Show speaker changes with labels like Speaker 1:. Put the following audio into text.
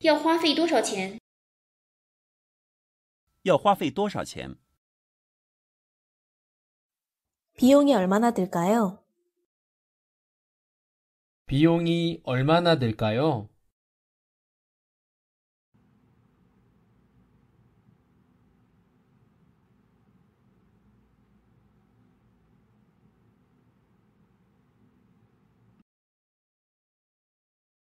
Speaker 1: 要花费多少钱？
Speaker 2: 要花费多少钱？
Speaker 1: 비용이얼마나될까 요？
Speaker 3: 비용이얼마나될까 요？